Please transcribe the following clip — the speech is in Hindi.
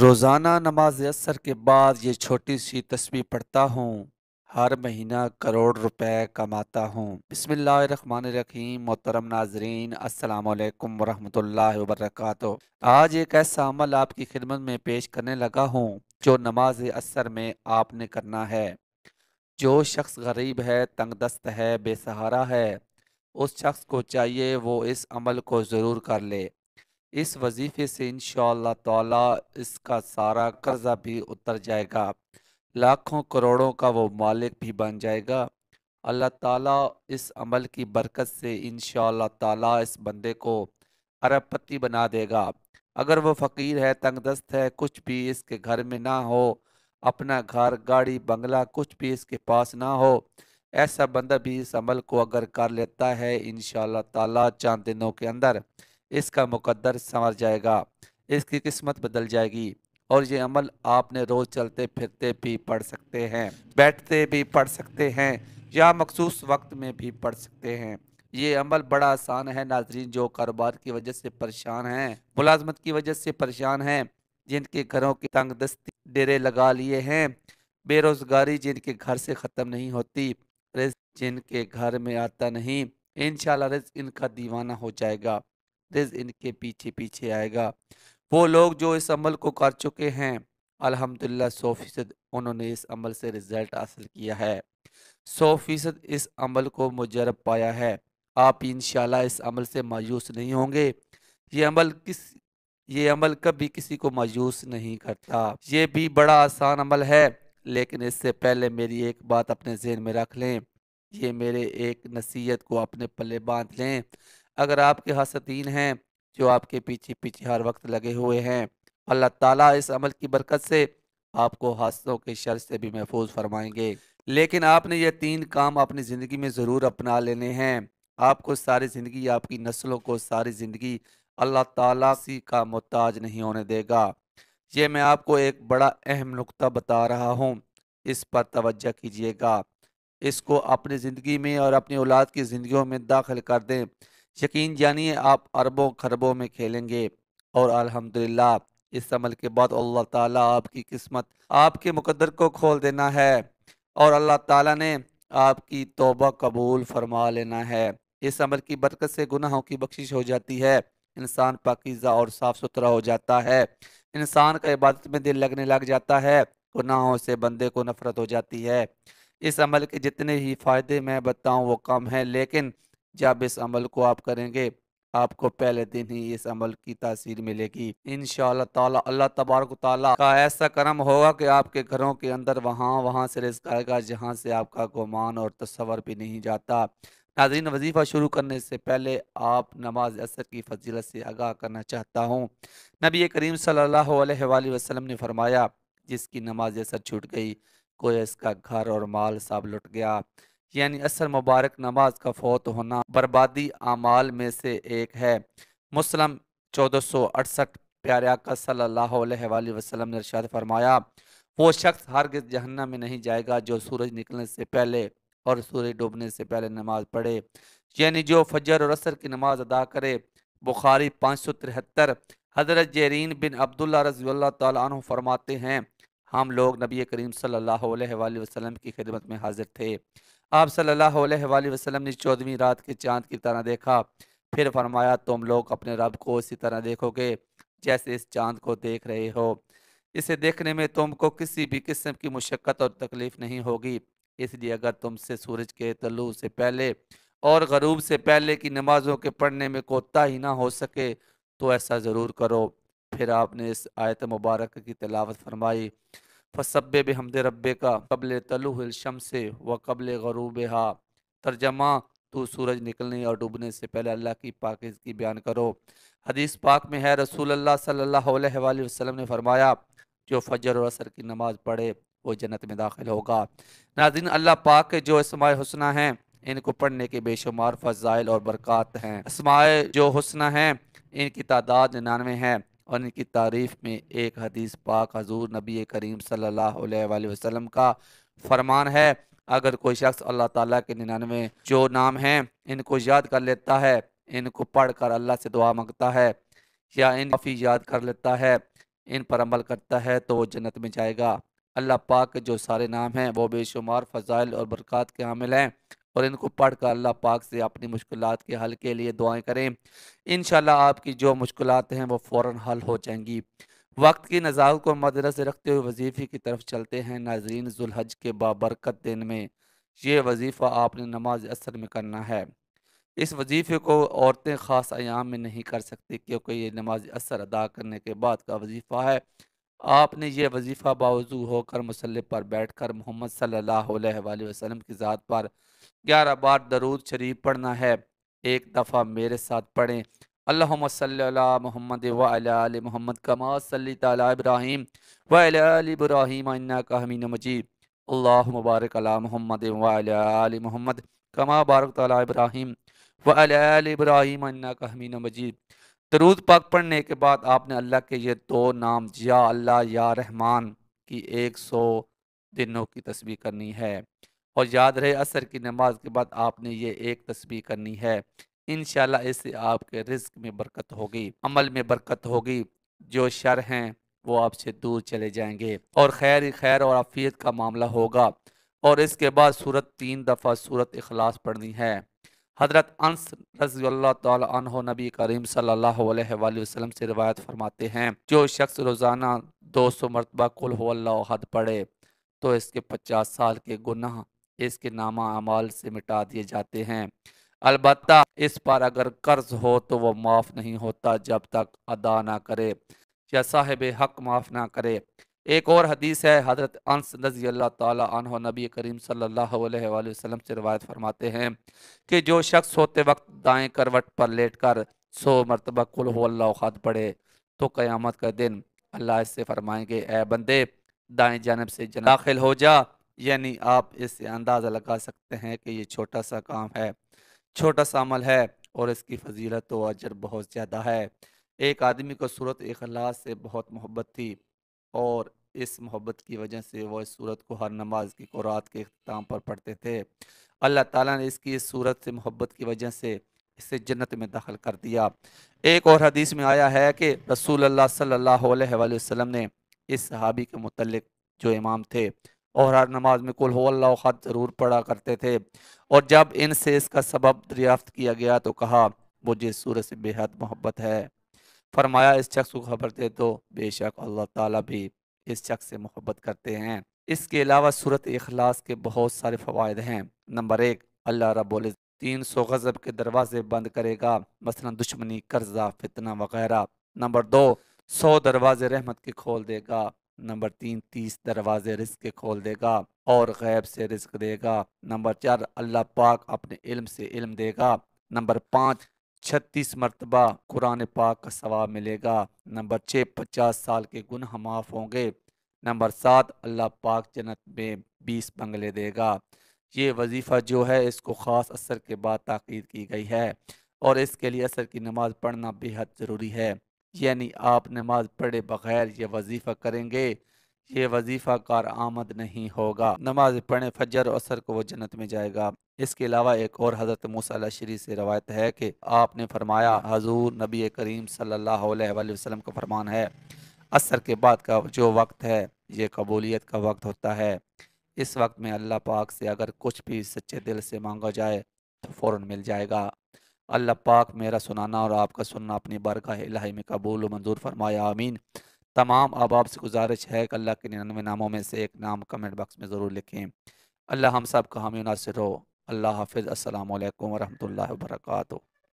रोज़ाना नमाज असर के बाद ये छोटी सी तस्वीर पढ़ता हूँ हर महीना करोड़ रुपए कमाता हूँ बिसमीम मोहतरम नाजरीन असलकम वरहमतुल्ला वबरक आज एक ऐसा अमल आपकी खिदमत में पेश करने लगा हूँ जो नमाज असर में आपने करना है जो शख्स गरीब है तंग दस्त है बेसहारा है उस शख्स को चाहिए वो इस अमल को ज़रूर कर ले इस वजीफे से इन ताला इसका सारा कर्जा भी उतर जाएगा लाखों करोड़ों का वो मालिक भी बन जाएगा अल्लाह ताला इस अमल की बरकत से इन ताला इस बंदे को अरबपति बना देगा अगर वो फ़कीर है तंगदस्त है कुछ भी इसके घर में ना हो अपना घर गाड़ी बंगला कुछ भी इसके पास ना हो ऐसा बंदा भी इस अमल को अगर कर लेता है इन ताला तंद दिनों के अंदर इसका मुकद्दर संवर जाएगा इसकी किस्मत बदल जाएगी और ये अमल आपने रोज़ चलते फिरते भी पढ़ सकते हैं बैठते भी पढ़ सकते हैं या मखसूस वक्त में भी पढ़ सकते हैं ये अमल बड़ा आसान है नाजरीन जो कारोबार की वजह से परेशान हैं मुलाजमत की वजह से परेशान हैं जिनके घरों की तंग दस्ती डेरे लगा लिए हैं बेरोज़गारी जिनके घर से ख़त्म नहीं होती रिज जिनके घर में आता नहीं इन रिज इनका दीवाना हो जाएगा रिज इनके पीछे पीछे आएगा वो लोग जो इस अमल को कर चुके हैं अलहमदिल्ला सौ फीसद उन्होंने इस अमल से रिज़ल्ट हासिल किया है सौ फीसद इस अमल को मुजरब पाया है आप इन इस अमल से मायूस नहीं होंगे ये अमल किस ये अमल कभी किसी को मायूस नहीं करता ये भी बड़ा आसान अमल है लेकिन इससे पहले मेरी एक बात अपने जहन में रख लें ये मेरे एक नसीहत को अपने पल्ले बांध लें अगर आपके हसतीन हैं जो आपके पीछे पीछे हर वक्त लगे हुए हैं अल्लाह ताला इस अमल की बरकत से आपको हादसों के शर से भी महफूज फरमाएंगे लेकिन आपने ये तीन काम अपनी ज़िंदगी में ज़रूर अपना लेने हैं आपको सारी ज़िंदगी आपकी नस्लों को सारी ज़िंदगी अल्लाह ताला सी का मोहताज नहीं होने देगा ये मैं आपको एक बड़ा अहम नुकता बता रहा हूँ इस पर तवज्जो कीजिएगा इसको अपनी ज़िंदगी में और अपनी औलाद की जिंदगी में दाखिल कर दें यकीन जानिए आप अरबों खरबों में खेलेंगे और अल्हम्दुलिल्लाह इस अमल के बाद अल्लाह ताला आपकी किस्मत आपके मुकद्दर को खोल देना है और अल्लाह ताला ने आपकी तोबा कबूल फरमा लेना है इस अमल की बरकत से गुनाहों की बख्शिश हो जाती है इंसान पाकिज़ा और साफ़ सुथरा हो जाता है इंसान का इबादत में दिल लगने लग जाता है गुनाहों से बंदे को नफरत हो जाती है इस अमल के जितने ही फ़ायदे मैं बताऊँ वो कम है लेकिन जब इस अमल को आप करेंगे आपको पहले दिन ही इस अमल की तासीर मिलेगी इन ताला अल्लाह तबारक ताला का ऐसा करम होगा कि आपके घरों के अंदर वहाँ वहाँ से रिस्क आएगा जहाँ से आपका गुमान और तस्वर भी नहीं जाता नाजरीन वजीफ़ा शुरू करने से पहले आप नमाज असर की फजीलत से आगाह करना चाहता हूँ नबी करीम सल्ला वसलम ने फरमाया जिसकी नमाज असर छूट गई कोई इसका घर और माल सब लुट गया यानी असर मुबारक नमाज का फौत होना बर्बादी आमाल में से एक है मुस्लिम चौदह सौ अड़सठ प्यारे आका सल्लल्लाहु अलैहि वसल्लम ने इरशाद फरमाया वो शख्स हरगिज जहन्नम में नहीं जाएगा जो सूरज निकलने से पहले और सूरज डूबने से पहले नमाज पढ़े यानी जो फजर और असर की नमाज अदा करे बुखारी पाँच सौ तिहत्तर हज़रत जरीन बिन अब्दुल्ला रजील्ला तरमाते फरमाते हैं हम लोग नबी करीम सल्ला वसलम की खिदमत में हाजिर थे आप सल्ला वसलम ने चौदहवीं रात के चाँद की तरह देखा फिर फरमाया तुम लोग अपने रब को इसी तरह देखोगे जैसे इस चाँद को देख रहे हो इसे देखने में तुमको किसी भी किस्म की मुशक्क़त और तकलीफ़ नहीं होगी इसलिए अगर तुमसे सूरज के तलु से पहले और गरूब से पहले की नमाज़ों के पढ़ने में कोताही ना हो सके तो ऐसा ज़रूर करो फिर आपने इस आयत मुबारक की तलावत फरमाई फसब हमद रब का कबल तलुहशम से व कबल गरूब हा तर्जमा तो सूरज निकलने और डूबने से पहले अल्लाह की पाकिज की बयान करो हदीस पाक में है रसूल अल्लाह सल्लल्लाहु अलैहि वसल्लम ने फरमाया जो फजर और असर की नमाज़ पढ़े वो जन्नत में दाखिल होगा नाजिन अल्लाह पाक के जो इसमाय हसना हैं इनको पढ़ने के बेशुमार फ़जाइल और बरक़ात हैं इसमाय जो हसना हैं इनकी तादाद निन्यानवे हैं और इनकी तारीफ़ में एक हदीस पाक हजूर नबी करीम सल्लल्लाहु अलैहि वसल्लम का फरमान है अगर कोई शख्स अल्लाह ताला के निन्यानवे जो नाम हैं इनको याद कर लेता है इनको पढ़ कर अल्लाह से दुआ मांगता है या इन काफ़ी याद कर लेता है इन पर अमल करता है तो वो जन्नत में जाएगा अल्लाह पाक के जो सारे नाम हैं वो बेशुमार फ़जाइल और बरक़ात के हामिल हैं और इनको पढ़ कर अल्लाह पाक से अपनी मुश्किल के हल के लिए दुआएं करें इन आपकी जो मुश्किल हैं वो फ़ौर हल हो जाएंगी वक्त की नजाक को मदरस रखते हुए वजीफ़े की तरफ चलते हैं नाजरीन जुलहज के बाबरकत दिन में ये वजीफ़ा आपने नमाज असर में करना है इस वजीफ़े को औरतें ख़ास आयाम में नहीं कर सकती क्योंकि ये नमाज असर अदा करने के बाद का वजीफ़ा है आपने यह वजीफ़ा बावजू होकर मसल पर बैठ कर मोहम्मद सल्ला वसलम की ज़ात पर ग्यारह बार दरूद शरीफ पढ़ना है एक दफ़ा मेरे साथ पढ़ें अल्लाम महमद वाल मोहम्मद कमा सल्ली इब्राहिम वाल मजीद अल्लाह मुबारक अला मोहम्मद वाल मोहम्मद कमा बारक इब्राहिम वब्राहिम कहमीन अन्ना का मजीद दरूद पाक पढ़ने के बाद आपने अल्लाह के ये दो नाम या अल्लाह या रहमान की एक सौ दिनों की तस्वीर करनी है और याद रहे असर की नमाज के बाद आपने ये एक तस्वीर करनी है इन इससे आपके रिस्क में बरकत होगी अमल में बरकत होगी जो शर हैं वो आपसे दूर चले जाएंगे और खैर ही खैर और आफियत का मामला होगा और इसके बाद सूरत तीन दफ़ा सूरत अखलास पढ़नी है हज़रत अंस रजी अल्लाह नबी करीम सल्लल्लाहु से रवायत फरमाते हैं जो शख्स रोज़ाना दो सौ मरतबा कुल्ला पढ़े तो इसके पचास साल के गुनाह इसके नामा अमाल से मिटा दिए जाते हैं अलबत् इस पर अगर कर्ज हो तो वह माफ़ नहीं होता जब तक अदा ना करे या साहिब हक माफ़ ना करे एक और हदीस है हज़रत अंस नजी अल्लाह तह नबी करीम सल्लल्लाहु अलैहि से रवायत फरमाते हैं कि जो शख्स होते वक्त दाएँ करवट पर लेट कर सो मरतबा कुल हो होल्लाद पढ़े तो क़यामत का दिन अल्लाह इससे फरमाएंगे ए बंदे दाएँ जानब से जनाखिल हो जा यानी आप इससे अंदाज़ा लगा सकते हैं कि ये छोटा सा काम है छोटा सा अमल है और इसकी फजीलत व तो अजर बहुत ज़्यादा है एक आदमी को सूरत अखलास से बहुत मोहब्बत थी और इस मोहब्बत की वजह से वह इस सूरत को हर नमाज की कुरात के अख्ताम पर पढ़ते थे अल्लाह ताला ने इसकी इस सूरत से मोहब्बत की वजह से इसे जन्नत में दाखिल कर दिया एक और हदीस में आया है कि रसूल अल्लाह सल्लल्लाहु अलैहि वसल्लम ने इस सहाबी के मतलब जो इमाम थे और हर नमाज में कुल हो ख़त ज़रूर पढ़ा करते थे और जब इनसे इसका सबब दरियाफ्त किया गया तो कहा मुझे सूरज से बेहद मोहब्बत है फरमाया इस शख्स को खबर दे तो बेशक अल्लाह ताला भी इस शख्स से मोहब्बत करते हैं इसके अलावा सूरत अखलास के बहुत सारे फवायद हैं नंबर एक अल्लाह रबोल तीन सौ गज़ब के दरवाजे बंद करेगा मसला दुश्मनी कर्जा फितना वगैरह नंबर दो सौ दरवाजे रहमत के खोल देगा नंबर तीन तीस दरवाजे रिस्क के खोल देगा और गैब से रिस्क देगा नंबर चार अल्लाह पाक अपने इल्म से इल्म देगा नंबर पाँच छत्तीस मरतबा कुरान पाक का सवाब मिलेगा नंबर छः पचास साल के गुनह हमाफ होंगे नंबर सात अल्लाह पाक जन्नत में बीस बंगले देगा ये वजीफ़ा जो है इसको ख़ास असर के बाद ताक़ीद की गई है और इसके लिए असर की नमाज़ पढ़ना बेहद ज़रूरी है यानी आप नमाज पढ़े बगैर ये वजीफ़ा करेंगे ये वजीफ़ा कार आमद नहीं होगा नमाज पढ़े फजर और असर को वो जन्नत में जाएगा इसके अलावा एक और हज़रत मूसा शरी से रवायत है कि आपने फरमाया हजूर नबी करीम सल्लल्लाहु अलैहि वसल्लम का फरमान है असर के बाद का जो वक्त है ये कबूलियत का वक्त होता है इस वक्त में अल्लाह पाक से अगर कुछ भी सच्चे दिल से मांगा जाए तो फ़ौर मिल जाएगा अल्लाह पाक मेरा सुनाना और आपका सुनना अपनी बारगाह इलाही में कबूल मंजूर फरमाया आमीन तमाम अहबाब से गुजारिश है कि अल्लाह के निन्यानवे नामों में से एक नाम कमेंट बॉक्स में ज़रूर लिखें अल्लाह हम सब का हामी नासिर हो अल्लाह हाफिज़ अल्लाम वरहमल वर्का